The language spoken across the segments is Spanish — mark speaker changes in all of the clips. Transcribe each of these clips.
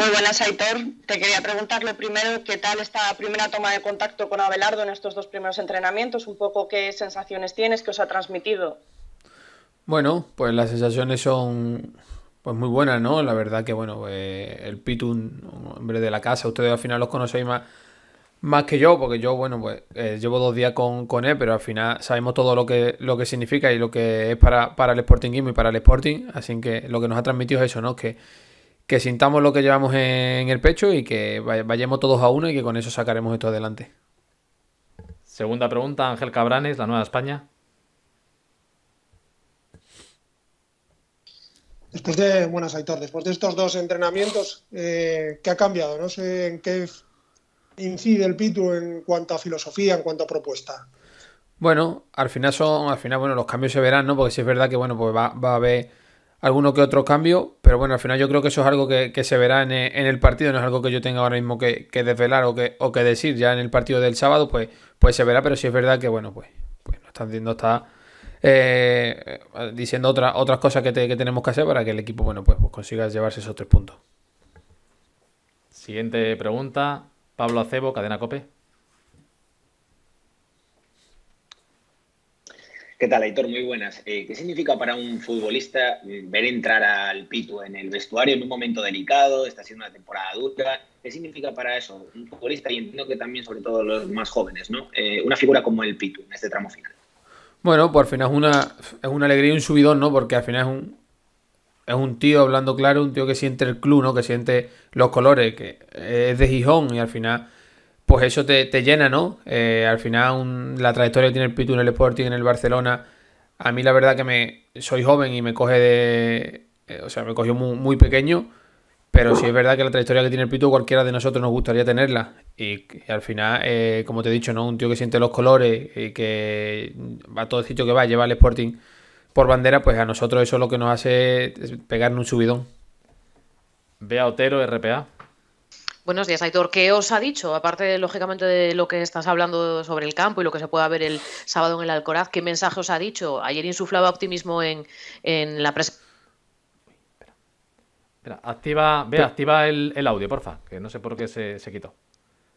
Speaker 1: Muy buenas, Aitor. Te quería preguntar lo primero, ¿qué tal esta primera toma de contacto con Abelardo en estos dos primeros entrenamientos? Un poco qué sensaciones tienes, qué os ha transmitido. Bueno, pues las sensaciones son pues muy buenas, ¿no? La verdad que, bueno, eh, el Pitu, un hombre de la casa, ustedes al final los conocéis más, más que yo, porque yo, bueno, pues eh, llevo dos días con, con, él, pero al final sabemos todo lo que, lo que significa y lo que es para, para el Sporting y para el Sporting, así que lo que nos ha transmitido es eso, ¿no? Que que sintamos lo que llevamos en el pecho y que vayamos todos a uno y que con eso sacaremos esto adelante. Segunda pregunta, Ángel Cabranes, La Nueva España. Después de, buenas Aitor, después de estos dos entrenamientos, eh, ¿qué ha cambiado? No sé en qué incide el Pitu en cuanto a filosofía, en cuanto a propuesta. Bueno, al final son, al final, bueno, los cambios se verán, ¿no? Porque si es verdad que, bueno, pues va a haber alguno que otro cambio, pero bueno, al final yo creo que eso es algo que, se verá en, el partido, no es algo que yo tenga ahora mismo que, desvelar o que, o que, decir. Ya en el partido del sábado, pues, pues se verá, pero sí es verdad que, bueno, pues, pues no están eh, diciendo, está diciendo otras cosas que, tenemos que hacer para que el equipo, bueno, pues, pues consiga llevarse esos tres puntos. Siguiente pregunta, Pablo Acebo, Cadena Cope. ¿Qué tal, Aitor? Muy buenas. Eh, ¿Qué significa para un futbolista mm, ver entrar al Pitu en el vestuario en un momento delicado? Está siendo una temporada dura. ¿Qué significa para eso un futbolista y entiendo que también sobre todo los más jóvenes, ¿no? Eh, una figura como el Pitu en este tramo final. Bueno, pues al final es una, es una alegría y un subidón, ¿no? Porque al final es un, es un tío hablando claro, un tío que siente el club, ¿no? Que siente los colores, que es de Gijón y al final pues eso te, llena, ¿no? Eh, al final la trayectoria que tiene el Pitu en el Sporting, en el Barcelona, a mí la verdad que me soy joven y me coge de... Eh, o sea, me cogió muy, pequeño, pero sí es verdad que la trayectoria que tiene el Pitu cualquiera de nosotros nos gustaría tenerla. Y, al final, eh, como te he dicho, ¿no? Un tío que siente los colores y que va a todo el sitio que va, lleva el Sporting por bandera, pues a nosotros eso es lo que nos hace pegarnos un subidón. Vea Otero, RPA. Buenos días, Aitor. ¿Qué os ha dicho? Aparte, lógicamente, de lo que estás hablando sobre el campo y lo que se puede ver el sábado en el Alcoraz, ¿qué mensaje os ha dicho? Ayer insuflaba optimismo en, en la presa. Espera. activa, ve, activa el, el, audio, porfa, que no sé por qué se, quitó.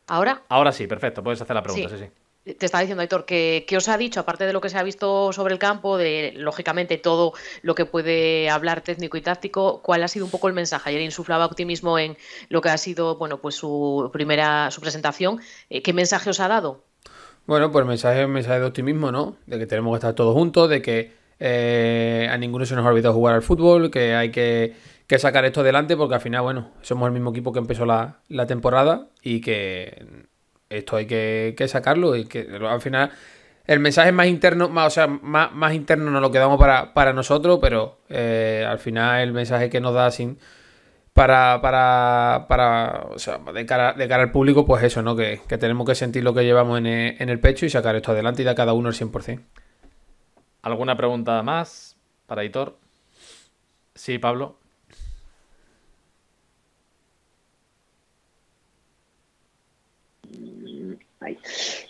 Speaker 1: ¿Ahora? Ahora sí, perfecto, puedes hacer la pregunta, sí. sí te estaba diciendo, Héctor, que ¿qué os ha dicho, aparte de lo que se ha visto sobre el campo, de lógicamente todo lo que puede hablar técnico y táctico, cuál ha sido un poco el mensaje? Ayer insuflaba optimismo en lo que ha sido, bueno, pues su primera, su presentación. Eh, ¿Qué mensaje os ha dado? Bueno, pues el mensaje, mensaje de optimismo, ¿no? De que tenemos que estar todos juntos, de que eh, a ninguno se nos ha olvidado jugar al fútbol, que hay que, sacar esto adelante, porque al final, bueno, somos el mismo equipo que empezó la temporada y que esto hay que, sacarlo y que al final el mensaje más interno, más, o sea, más, interno nos lo quedamos para, nosotros, pero eh, al final el mensaje que nos da sin para, o sea, de cara, al público, pues eso, ¿no? Que, tenemos que sentir lo que llevamos eh, en el, pecho y sacar esto adelante y dar cada uno el 100%. ¿Alguna pregunta más para Hitor? Sí, Pablo.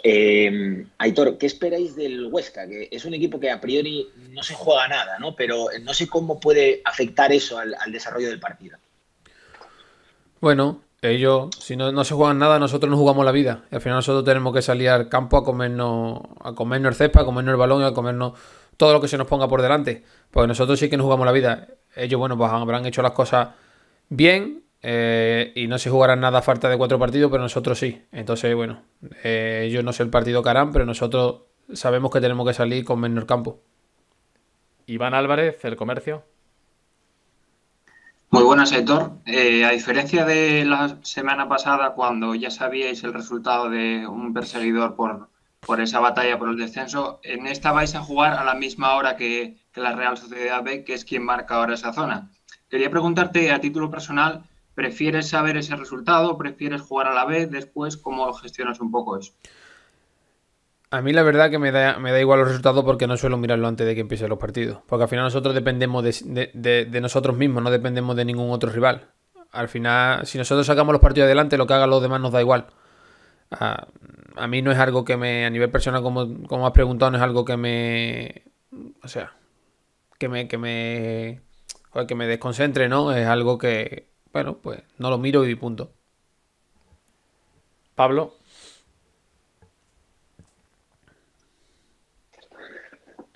Speaker 1: Eh, Aitor, ¿qué esperáis del Huesca? Que es un equipo que a priori no se juega nada, ¿no? Pero no sé cómo puede afectar eso al, desarrollo del partido. Bueno, ellos, si no, se juegan nada, nosotros nos jugamos la vida. al final nosotros tenemos que salir al campo a comernos, a comernos el cepa, a comernos el balón y a comernos todo lo que se nos ponga por delante. Porque nosotros sí que nos jugamos la vida. Ellos, bueno, pues habrán hecho las cosas bien eh, y no se jugarán nada a falta de cuatro partidos, pero nosotros sí. Entonces, bueno, eh, yo no sé el partido que harán, pero nosotros sabemos que tenemos que salir con menor campo. Iván Álvarez, el comercio. Muy buenas, Héctor. Eh, a diferencia de la semana pasada, cuando ya sabíais el resultado de un perseguidor por, por esa batalla por el descenso, en esta vais a jugar a la misma hora que, que la Real Sociedad B, que es quien marca ahora esa zona. Quería preguntarte a título personal ¿Prefieres saber ese resultado? ¿Prefieres jugar a la vez? Después, ¿cómo gestionas un poco eso? A mí la verdad que me da, me da igual los resultados porque no suelo mirarlo antes de que empiecen los partidos. Porque al final nosotros dependemos de, nosotros mismos, no dependemos de ningún otro rival. Al final, si nosotros sacamos los partidos adelante, lo que hagan los demás nos da igual. A, mí no es algo que me, a nivel personal, como, como has preguntado, no es algo que me. O sea, que me. Que me, que me desconcentre, ¿no? Es algo que, bueno, pues no lo miro y punto. Pablo.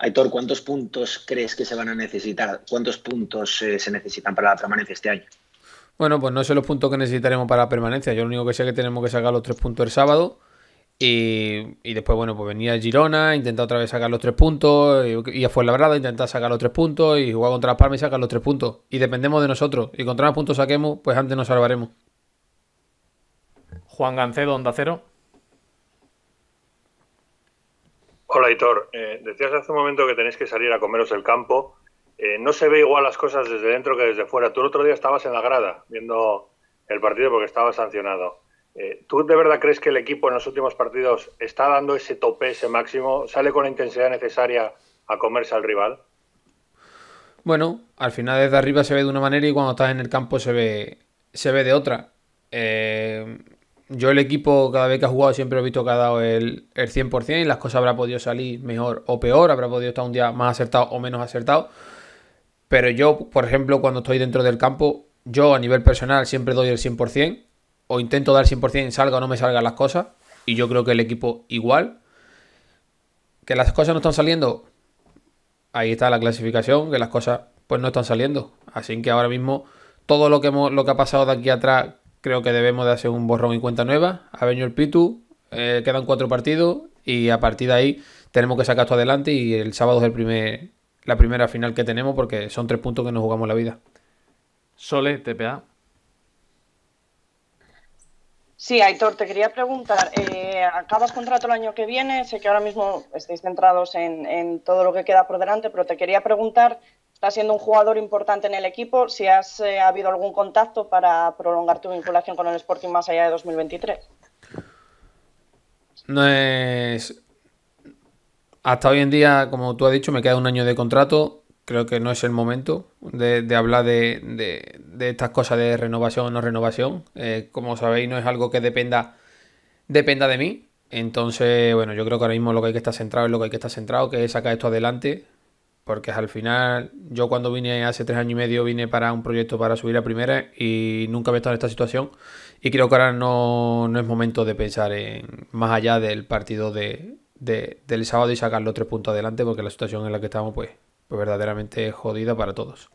Speaker 1: Aitor, ¿cuántos puntos crees que se van a necesitar? ¿Cuántos puntos eh, se necesitan para la permanencia este año? Bueno, pues no sé los puntos que necesitaremos para la permanencia. Yo lo único que sé es que tenemos que sacar los tres puntos el sábado y, después, bueno, pues venía Girona, intentaba otra vez sacar los tres puntos, y, fue la verdad, intentaba sacar los tres puntos, y jugar contra las Palmas y sacar los tres puntos. Y dependemos de nosotros. Y contra más puntos saquemos, pues antes nos salvaremos. Juan Gancedo, Onda Cero. Hola, Hitor. Eh, decías hace un momento que tenéis que salir a comeros el campo. Eh, no se ve igual las cosas desde dentro que desde fuera. Tú el otro día estabas en la grada viendo el partido porque estaba sancionado. Eh, ¿Tú de verdad crees que el equipo en los últimos partidos está dando ese tope, ese máximo? ¿Sale con la intensidad necesaria a comerse al rival? Bueno, al final desde arriba se ve de una manera y cuando estás en el campo se ve, se ve de otra. Eh, yo el equipo cada vez que ha jugado siempre he visto que ha dado el, el 100% y las cosas habrá podido salir mejor o peor, habrá podido estar un día más acertado o menos acertado. Pero yo, por ejemplo, cuando estoy dentro del campo, yo a nivel personal siempre doy el 100% o intento dar 100%, salga o no me salgan las cosas, y yo creo que el equipo igual. Que las cosas no están saliendo, ahí está la clasificación, que las cosas pues no están saliendo. Así que ahora mismo todo lo que, lo que ha pasado de aquí atrás creo que debemos de hacer un borrón y cuenta nueva. Ha el Pitu, eh, quedan cuatro partidos y a partir de ahí tenemos que sacar esto adelante y el sábado es primer, la primera final que tenemos porque son tres puntos que nos jugamos la vida. Sole, TPA. Sí, Aitor, te quería preguntar, eh, acabas contrato el año que viene, sé que ahora mismo estáis centrados en, todo lo que queda por delante, pero te quería preguntar, estás siendo un jugador importante en el equipo, si has eh, habido algún contacto para prolongar tu vinculación con el Sporting más allá de 2023. No es... Hasta hoy en día, como tú has dicho, me queda un año de contrato creo que no es el momento de, hablar de, estas cosas de renovación o no renovación. Eh, como sabéis, no es algo que dependa, dependa de mí. Entonces, bueno, yo creo que ahora mismo lo que hay que estar centrado es lo que hay que estar centrado, que es sacar esto adelante. Porque al final, yo cuando vine hace tres años y medio, vine para un proyecto para subir a primera y nunca había estado en esta situación. Y creo que ahora no, es momento de pensar en más allá del partido del sábado y sacarlo tres puntos adelante, porque la situación en la que estamos, pues, pues verdaderamente jodida para todos.